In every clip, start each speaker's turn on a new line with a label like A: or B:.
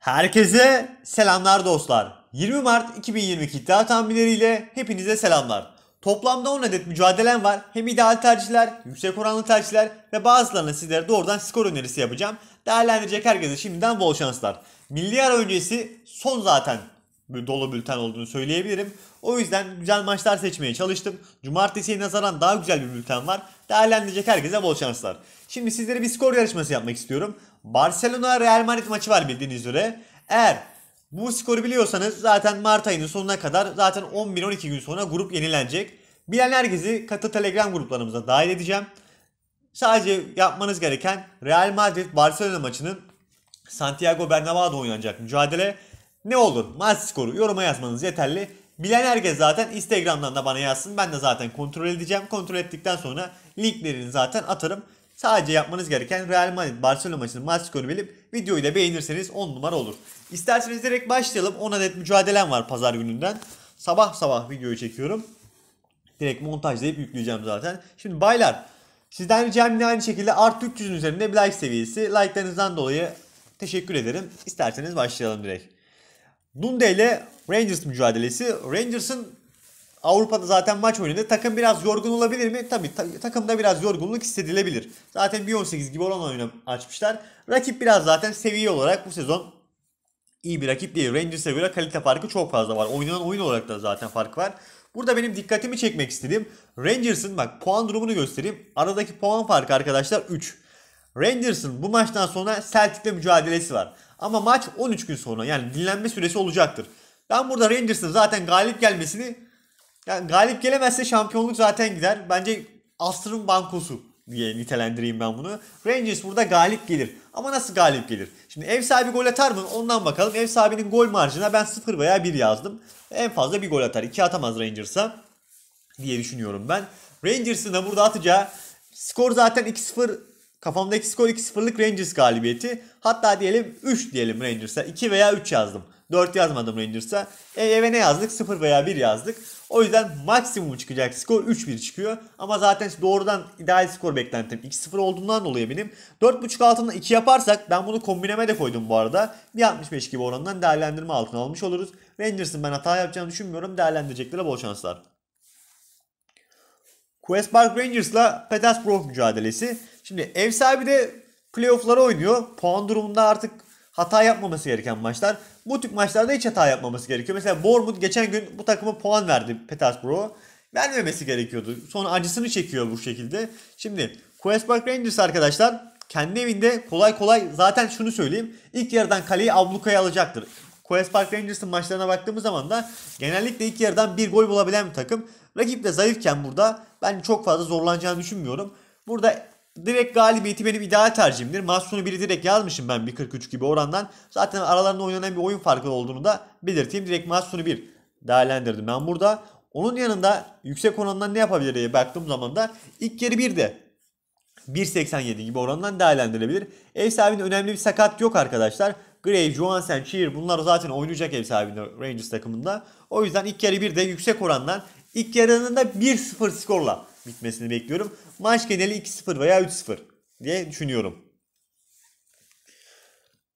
A: Herkese selamlar dostlar. 20 Mart 2022 iddia tahminleriyle hepinize selamlar. Toplamda 10 adet mücadelem var. Hem ideal tercihler, yüksek oranlı tercihler ve bazılarına sizlere doğrudan skor önerisi yapacağım. Değerlendirecek herkese şimdiden bol şanslar. Milli öncesi son zaten dolu bülten olduğunu söyleyebilirim. O yüzden güzel maçlar seçmeye çalıştım. Cumartesiye nazaran daha güzel bir bülten var. Değerlendirecek herkese bol şanslar. Şimdi sizlere bir skor yarışması yapmak istiyorum. Barcelona Real Madrid maçı var bildiğiniz üzere. Eğer bu skoru biliyorsanız zaten Mart ayının sonuna kadar zaten 11-12 gün sonra grup yenilenecek. Bilen herkesi katı Telegram gruplarımıza dahil edeceğim. Sadece yapmanız gereken Real Madrid Barcelona maçının Santiago Bernabéu'da oynanacak mücadele ne olur maç skoru yoruma yazmanız yeterli. Bilen herkes zaten Instagram'dan da bana yazsın. Ben de zaten kontrol edeceğim. Kontrol ettikten sonra linklerini zaten atarım. Sadece yapmanız gereken Real Madrid Barcelona maçının maç skoru bilip videoyu da beğenirseniz 10 numara olur. İsterseniz direkt başlayalım. 10 adet mücadelem var pazar gününden. Sabah sabah videoyu çekiyorum. Direkt montajlayıp yükleyeceğim zaten. Şimdi baylar sizden ricam yine aynı şekilde art 300'ün üzerinde bir like seviyesi. Like'larınızdan dolayı teşekkür ederim. İsterseniz başlayalım direkt. Dundee ile Rangers mücadelesi. Rangers'ın Avrupa'da zaten maç oynadı. Takım biraz yorgun olabilir mi? Tabi ta- takımda biraz yorgunluk hissedilebilir. Zaten bir 18 gibi olan oyunu açmışlar. Rakip biraz zaten seviye olarak bu sezon iyi bir rakip değil. Rangers'a göre kalite farkı çok fazla var. Oynanan oyun olarak da zaten fark var. Burada benim dikkatimi çekmek istediğim Rangers'ın bak puan durumunu göstereyim. Aradaki puan farkı arkadaşlar 3. Rangers'ın bu maçtan sonra Celtic'le mücadelesi var. Ama maç 13 gün sonra yani dinlenme süresi olacaktır. Ben burada Rangers'ın zaten galip gelmesini yani galip gelemezse şampiyonluk zaten gider. Bence Aslı'nın bankosu diye nitelendireyim ben bunu. Rangers burada galip gelir. Ama nasıl galip gelir? Şimdi ev sahibi gol atar mı? Ondan bakalım. Ev sahibinin gol marjına ben 0 veya 1 yazdım. En fazla bir gol atar. 2 atamaz Rangers'a diye düşünüyorum ben. Rangers'ın da burada atacağı skor zaten 2-0 Kafamdaki skor 2-0'lık Rangers galibiyeti. Hatta diyelim 3 diyelim Rangers'a. 2 veya 3 yazdım. 4 yazmadım Rangers'a. E, eve ne yazdık? 0 veya 1 yazdık. O yüzden maksimum çıkacak skor 3-1 çıkıyor. Ama zaten doğrudan ideal skor beklentim 2-0 olduğundan dolayı benim. 4.5 altında 2 yaparsak ben bunu kombineme de koydum bu arada. 1.65 gibi oranından değerlendirme altına almış oluruz. Rangers'ın ben hata yapacağını düşünmüyorum. Değerlendirecekleri bol şanslar. Quest Park Rangers'la Petas Petersburg mücadelesi. Şimdi ev sahibi de playoff'lara oynuyor. Puan durumunda artık hata yapmaması gereken maçlar. Bu tip maçlarda hiç hata yapmaması gerekiyor. Mesela Bournemouth geçen gün bu takıma puan verdi Petas Petersburg'a. Vermemesi gerekiyordu. Sonra acısını çekiyor bu şekilde. Şimdi Quest Park Rangers arkadaşlar kendi evinde kolay kolay zaten şunu söyleyeyim. ilk yarıdan kaleyi ablukaya alacaktır. Quest Park Rangers'ın maçlarına baktığımız zaman da genellikle ilk yarıdan bir gol bulabilen bir takım. Rakip de zayıfken burada ben çok fazla zorlanacağını düşünmüyorum. Burada direkt galibiyeti benim ideal tercihimdir. Masum'u biri direkt yazmışım ben 1.43 gibi orandan. Zaten aralarında oynanan bir oyun farkı olduğunu da belirteyim. Direkt Masum'u bir değerlendirdim ben burada. Onun yanında yüksek orandan ne yapabilir diye baktığım zaman da ilk yarı bir de 1.87 gibi orandan değerlendirilebilir. Ev sahibinin önemli bir sakat yok arkadaşlar. Gray, Johansen, Cheer bunlar zaten oynayacak ev sahibinde Rangers takımında. O yüzden ilk yarı bir de yüksek orandan İlk yarının da 1-0 skorla bitmesini bekliyorum. Maç geneli 2-0 veya 3-0 diye düşünüyorum.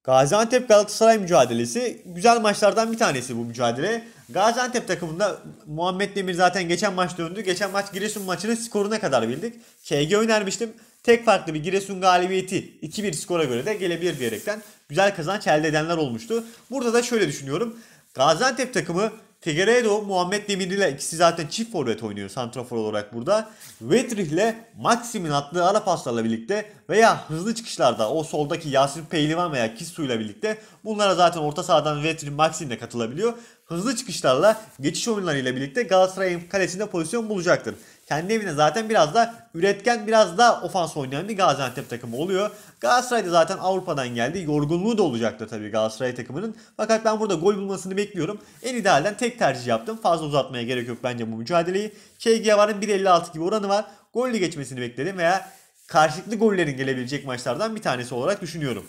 A: Gaziantep Galatasaray mücadelesi güzel maçlardan bir tanesi bu mücadele. Gaziantep takımında Muhammed Demir zaten geçen maç döndü. Geçen maç Giresun maçının skoruna kadar bildik. KG önermiştim. Tek farklı bir Giresun galibiyeti 2-1 skora göre de gelebilir diyerekten güzel kazanç elde edenler olmuştu. Burada da şöyle düşünüyorum. Gaziantep takımı Figueiredo, Muhammed Demir ile ikisi zaten çift forvet oynuyor santrafor olarak burada. Vetrih ile Maximin attığı ara paslarla birlikte veya hızlı çıkışlarda o soldaki Yasir Pehlivan veya Kissu ile birlikte bunlara zaten orta sahadan Vetrih Maxim de katılabiliyor. Hızlı çıkışlarla geçiş oyunlarıyla birlikte Galatasaray'ın kalesinde pozisyon bulacaktır kendi evine zaten biraz da üretken biraz da ofans oynayan bir Gaziantep takımı oluyor. Galatasaray da zaten Avrupa'dan geldi. Yorgunluğu da olacaktır tabii Galatasaray takımının. Fakat ben burada gol bulmasını bekliyorum. En idealden tek tercih yaptım. Fazla uzatmaya gerek yok bence bu mücadeleyi. KGV'nin 1.56 gibi oranı var. Golle geçmesini bekledim veya karşılıklı gollerin gelebilecek maçlardan bir tanesi olarak düşünüyorum.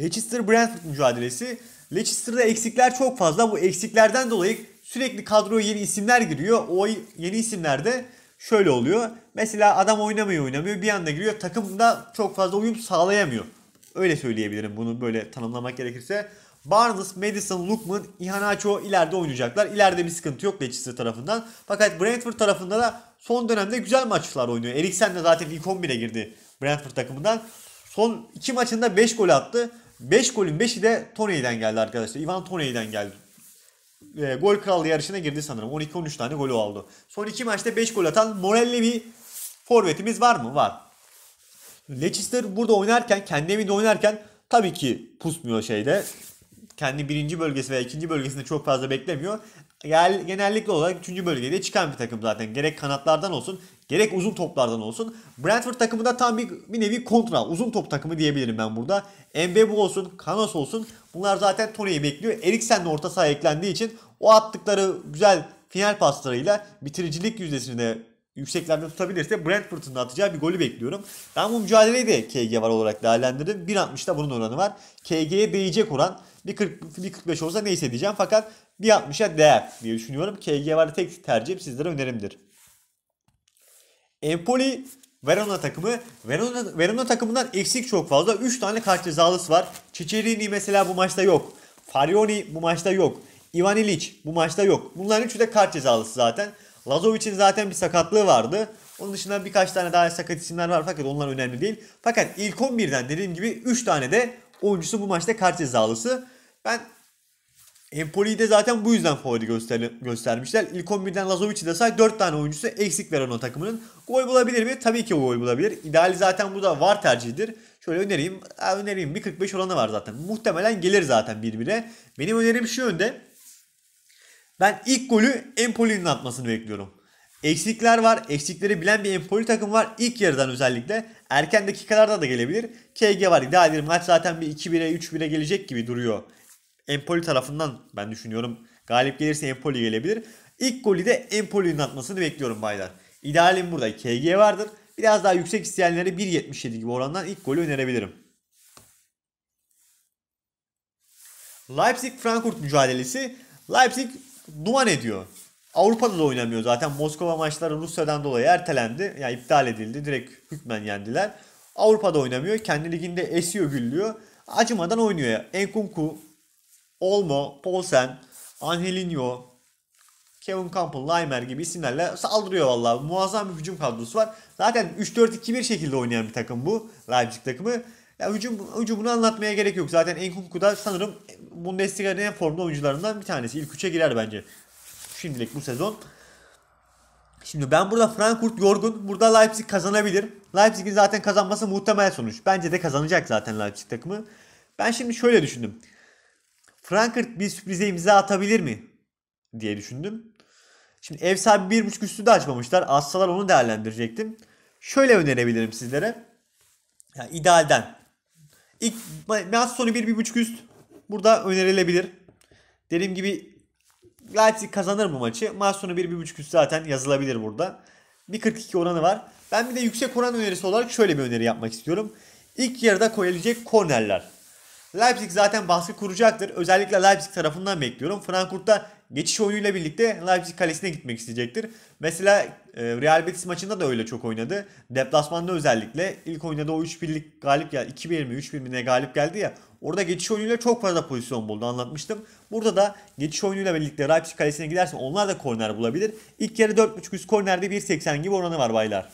A: Leicester Brentford mücadelesi. Leicester'da eksikler çok fazla. Bu eksiklerden dolayı Sürekli kadroya yeni isimler giriyor. O yeni isimler de şöyle oluyor. Mesela adam oynamıyor oynamıyor bir anda giriyor. Takım da çok fazla uyum sağlayamıyor. Öyle söyleyebilirim bunu böyle tanımlamak gerekirse. Barnes, Madison, Lukman, Ihanacho ileride oynayacaklar. İleride bir sıkıntı yok Leicester tarafından. Fakat Brentford tarafında da son dönemde güzel maçlar oynuyor. Eriksen de zaten ilk 11'e girdi Brentford takımından. Son 2 maçında 5 gol attı. 5 golün 5'i de Tony'den geldi arkadaşlar. Ivan Tony'den geldi e, gol krallığı yarışına girdi sanırım. 12-13 tane golü aldı. Son iki maçta 5 gol atan Morelli bir forvetimiz var mı? Var. Leicester burada oynarken, kendi evinde oynarken tabii ki pusmuyor şeyde. Kendi birinci bölgesi veya ikinci bölgesinde çok fazla beklemiyor. Gel, genellikle olarak 3. bölgede çıkan bir takım zaten. Gerek kanatlardan olsun gerek uzun toplardan olsun. Brentford takımı da tam bir, bir nevi kontra uzun top takımı diyebilirim ben burada. Mbebu olsun, Kanos olsun bunlar zaten Tony'yi bekliyor. Eriksen de orta sahaya eklendiği için o attıkları güzel final paslarıyla bitiricilik yüzdesini de yükseklerde tutabilirse Brentford'un da atacağı bir golü bekliyorum. Ben bu mücadeleyi de KG var olarak değerlendirdim. 1.60'da bunun oranı var. KG'ye değecek oran 1.45 olsa neyse diyeceğim fakat 1.60'a değer diye düşünüyorum. KG var tek tercihim sizlere önerimdir. Empoli Verona takımı. Verona, Verona takımından eksik çok fazla. 3 tane kart cezalısı var. Çiçerini mesela bu maçta yok. Farioni bu maçta yok. Ivan Ilic bu maçta yok. Bunların üçü de kart cezalısı zaten. Lazovic'in zaten bir sakatlığı vardı. Onun dışında birkaç tane daha sakat isimler var fakat onlar önemli değil. Fakat ilk 11'den dediğim gibi 3 tane de oyuncusu bu maçta kart cezalısı. Ben Empoli'yi de zaten bu yüzden favori göster göstermişler. İlk 11'den Lazovic'i de say 4 tane oyuncusu eksik veren o takımının. Gol bulabilir mi? Tabii ki gol bulabilir. İdeal zaten bu da var tercihidir. Şöyle önereyim. Önereyim. 1.45 oranı var zaten. Muhtemelen gelir zaten birbirine. Benim önerim şu yönde. Ben ilk golü Empoli'nin atmasını bekliyorum. Eksikler var. Eksikleri bilen bir Empoli takım var. İlk yarıdan özellikle. Erken dakikalarda da gelebilir. KG var. İddia edilir. Maç zaten bir 2-1'e 3-1'e gelecek gibi duruyor. Empoli tarafından ben düşünüyorum. Galip gelirse Empoli gelebilir. İlk golü de Empoli'nin atmasını bekliyorum baylar. İdealim burada KG vardır. Biraz daha yüksek isteyenlere 1.77 gibi orandan ilk golü önerebilirim. Leipzig-Frankfurt mücadelesi. Leipzig duman ediyor. Avrupa'da da oynamıyor zaten. Moskova maçları Rusya'dan dolayı ertelendi. Yani iptal edildi. Direkt hükmen yendiler. Avrupa'da oynamıyor. Kendi liginde esiyor güllüyor. Acımadan oynuyor. Enkunku, Olmo, Polsen, Angelinho, Kevin Campbell, Laimer gibi isimlerle saldırıyor vallahi Muazzam bir hücum kadrosu var. Zaten 3-4-2-1 şekilde oynayan bir takım bu. Leipzig takımı. Ya hücum, hücumunu anlatmaya gerek yok. Zaten Enkunku da sanırım Bundesliga'nın en formda oyuncularından bir tanesi. İlk üçe girer bence. Şimdilik bu sezon. Şimdi ben burada Frankfurt yorgun. Burada Leipzig kazanabilir. Leipzig'in zaten kazanması muhtemel sonuç. Bence de kazanacak zaten Leipzig takımı. Ben şimdi şöyle düşündüm. Frankfurt bir sürprize imza atabilir mi? Diye düşündüm. Şimdi ev sahibi 1.5 üstü de açmamışlar. Assalar onu değerlendirecektim. Şöyle önerebilirim sizlere. Yani idealden İlk maç sonu 1-1.5 üst burada önerilebilir. Dediğim gibi Leipzig kazanır bu maçı. Maç sonu 1-1.5 üst zaten yazılabilir burada. 1.42 oranı var. Ben bir de yüksek oran önerisi olarak şöyle bir öneri yapmak istiyorum. İlk yarıda koyulacak kornerler. Leipzig zaten baskı kuracaktır. Özellikle Leipzig tarafından bekliyorum. Frankfurt'ta geçiş oyunuyla birlikte Leipzig kalesine gitmek isteyecektir. Mesela e, Real Betis maçında da öyle çok oynadı. Deplasmanda özellikle ilk oynadığı o 3-1'lik galip geldi. 2-1 mi 3-1 mi ne galip geldi ya. Orada geçiş oyunuyla çok fazla pozisyon buldu anlatmıştım. Burada da geçiş oyunuyla birlikte Leipzig kalesine giderse onlar da korner bulabilir. İlk yarı 4.5 üst kornerde 1.80 gibi oranı var baylar.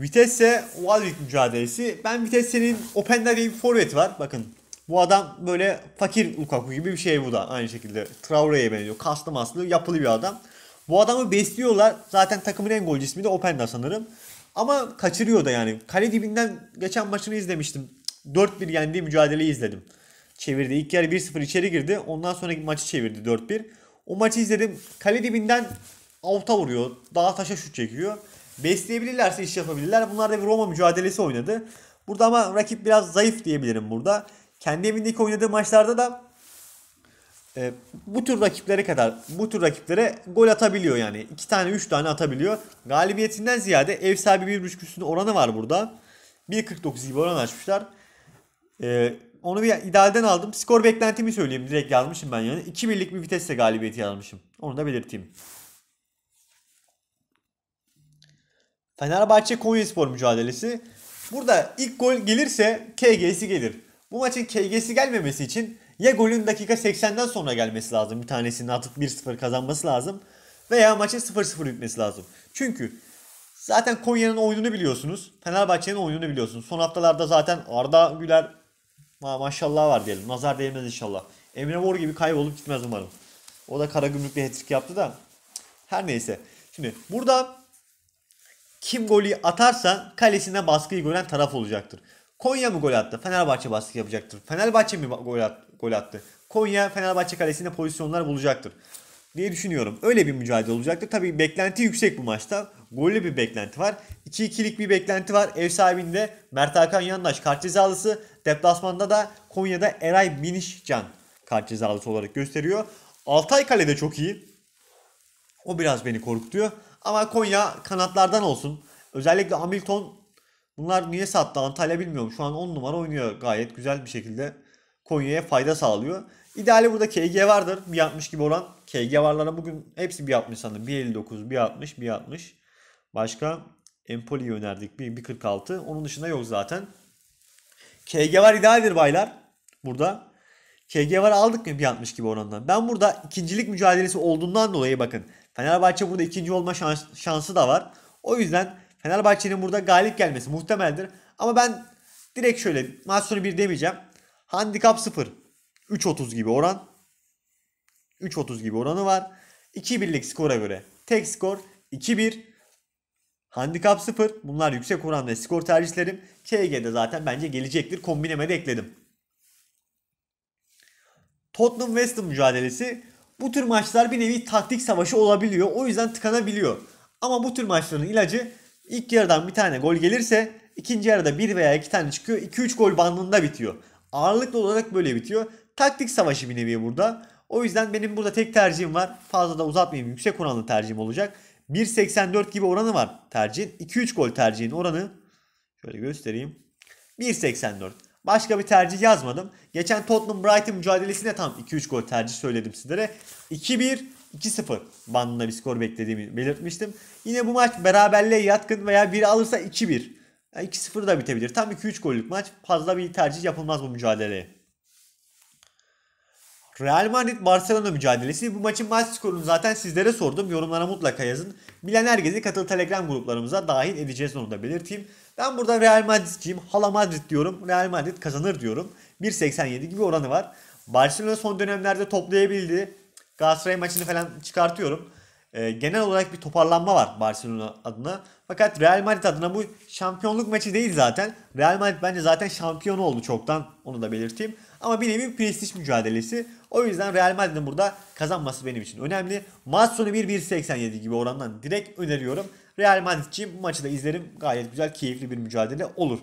A: Vitesse Walwick mücadelesi. Ben Vitesse'nin Openda diye bir forvet var. Bakın bu adam böyle fakir Lukaku gibi bir şey bu da aynı şekilde. Traore'ye benziyor. Kaslı maslı yapılı bir adam. Bu adamı besliyorlar. Zaten takımın en golcü ismi de Openda sanırım. Ama kaçırıyor da yani. Kale dibinden geçen maçını izlemiştim. 4-1 yendiği mücadeleyi izledim. Çevirdi. İlk yarı 1-0 içeri girdi. Ondan sonraki maçı çevirdi 4-1. O maçı izledim. Kale dibinden alta vuruyor. Daha taşa şut çekiyor. Besleyebilirlerse iş yapabilirler. Bunlar da bir Roma mücadelesi oynadı. Burada ama rakip biraz zayıf diyebilirim burada. Kendi evindeki oynadığı maçlarda da e, bu tür rakiplere kadar bu tür rakiplere gol atabiliyor yani. 2 tane 3 tane atabiliyor. Galibiyetinden ziyade ev sahibi 1.5 üstünde oranı var burada. 1.49 gibi oran açmışlar. E, onu bir idealden aldım. Skor beklentimi söyleyeyim. Direkt yazmışım ben yani. 2 birlik bir vitesle galibiyeti yazmışım. Onu da belirteyim. Fenerbahçe Konyaspor mücadelesi. Burada ilk gol gelirse KG'si gelir. Bu maçın KG'si gelmemesi için ya golün dakika 80'den sonra gelmesi lazım. Bir tanesinin atıp 1-0 kazanması lazım. Veya maçın 0-0 bitmesi lazım. Çünkü zaten Konya'nın oyununu biliyorsunuz. Fenerbahçe'nin oyununu biliyorsunuz. Son haftalarda zaten Arda Güler ma maşallah var diyelim. Nazar değmez inşallah. Emre Mor gibi kaybolup gitmez umarım. O da kara gümrükle hat yaptı da. Her neyse. Şimdi burada kim golü atarsa kalesine baskıyı gören taraf olacaktır. Konya mı gol attı? Fenerbahçe baskı yapacaktır. Fenerbahçe mi gol, at, gol attı? Konya Fenerbahçe kalesinde pozisyonlar bulacaktır diye düşünüyorum. Öyle bir mücadele olacaktır. Tabii beklenti yüksek bu maçta. Gollü bir beklenti var. 2-2'lik bir beklenti var. Ev sahibinde Mert Hakan Yandaş kart cezalısı. Deplasmanda da Konya'da Eray Minişcan kart cezalısı olarak gösteriyor. Altay kale de çok iyi. O biraz beni korkutuyor. Ama Konya kanatlardan olsun. Özellikle Hamilton Bunlar niye sattı Antalya bilmiyorum. Şu an 10 numara oynuyor gayet güzel bir şekilde. Konya'ya fayda sağlıyor. İdeali burada KG vardır. bir 1.60 gibi oran. KG varlara bugün hepsi bir 1.60 sanırım. 1.59, bir 1.60. Başka Empoli'yi önerdik. bir 46. Onun dışında yok zaten. KG var idealdir baylar. Burada. KG var aldık mı bir 1.60 gibi orandan. Ben burada ikincilik mücadelesi olduğundan dolayı bakın. Fenerbahçe burada ikinci olma şans, şansı da var. O yüzden Fenerbahçe'nin burada galip gelmesi muhtemeldir. Ama ben direkt şöyle maç sonu 1 demeyeceğim. Handikap 0. 3.30 gibi oran. 3.30 gibi oranı var. 2-1'lik skora göre tek skor 2-1. Handikap 0. Bunlar yüksek oran skor tercihlerim. KG'de zaten bence gelecektir. Kombineme de ekledim. Tottenham West mücadelesi bu tür maçlar bir nevi taktik savaşı olabiliyor. O yüzden tıkanabiliyor. Ama bu tür maçların ilacı İlk yarıdan bir tane gol gelirse ikinci yarıda bir veya iki tane çıkıyor. 2-3 gol bandında bitiyor. Ağırlıklı olarak böyle bitiyor. Taktik savaşı bir nevi burada. O yüzden benim burada tek tercihim var. Fazla da uzatmayayım. Yüksek oranlı tercihim olacak. 1.84 gibi oranı var tercihin. 2-3 gol tercihin oranı. Şöyle göstereyim. 1.84. Başka bir tercih yazmadım. Geçen Tottenham Brighton mücadelesinde tam 2-3 gol tercih söyledim sizlere. 2-1 2-0 bandında bir skor beklediğimi belirtmiştim. Yine bu maç beraberliğe yatkın veya biri alırsa 2-1. Yani 2-0 da bitebilir. Tam 2-3 gollük maç. Fazla bir tercih yapılmaz bu mücadeleye. Real Madrid Barcelona mücadelesi. Bu maçın maç skorunu zaten sizlere sordum. Yorumlara mutlaka yazın. Bilen herkesi katıl Telegram gruplarımıza dahil edeceğiz onu da belirteyim. Ben burada Real Madrid'ciyim. Hala Madrid diyorum. Real Madrid kazanır diyorum. 1.87 gibi oranı var. Barcelona son dönemlerde toplayabildi. Galatasaray maçını falan çıkartıyorum. E, genel olarak bir toparlanma var Barcelona adına. Fakat Real Madrid adına bu şampiyonluk maçı değil zaten. Real Madrid bence zaten şampiyon oldu çoktan. Onu da belirteyim. Ama bir nevi prestij mücadelesi. O yüzden Real Madrid'in burada kazanması benim için önemli. Maç sonu 1-1.87 gibi orandan direkt öneriyorum. Real Madrid'ciyim. Bu maçı da izlerim. Gayet güzel, keyifli bir mücadele olur.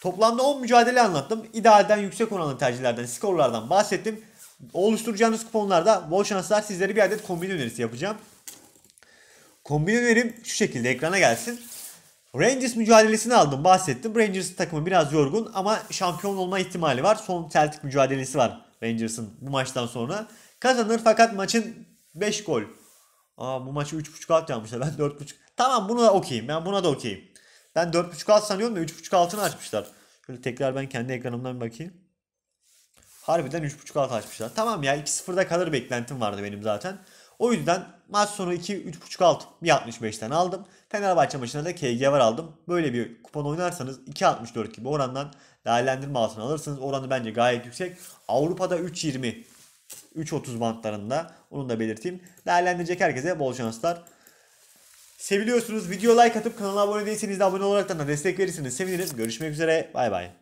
A: Toplamda 10 mücadele anlattım. İdealden yüksek oranlı tercihlerden, skorlardan bahsettim. Oluşturacağınız kuponlarda bol şanslar sizlere bir adet kombin önerisi yapacağım. Kombin önerim şu şekilde ekrana gelsin. Rangers mücadelesini aldım bahsettim. Rangers takımı biraz yorgun ama şampiyon olma ihtimali var. Son Celtic mücadelesi var Rangers'ın bu maçtan sonra. Kazanır fakat maçın 5 gol. Aa bu maçı 3.5 alt yapmışlar. Ben 4.5. Tamam bunu da okeyim. Ben buna da okeyim. Ben 4.5 alt sanıyorum da 3.5 altını açmışlar. Şöyle tekrar ben kendi ekranımdan bakayım. Harbiden 3.5 alt açmışlar. Tamam ya 2-0'da kalır beklentim vardı benim zaten. O yüzden maç sonu 2-3.5 alt 1.65'ten aldım. Fenerbahçe maçına da KG var aldım. Böyle bir kupon oynarsanız 2.64 gibi orandan değerlendirme altına alırsınız. Oranı bence gayet yüksek. Avrupa'da 3.20 3.30 bantlarında onu da belirteyim. Değerlendirecek herkese bol şanslar. Seviliyorsunuz. Video like atıp kanala abone değilseniz de abone olarak da destek verirsiniz. seviniriz. Görüşmek üzere. Bay bay.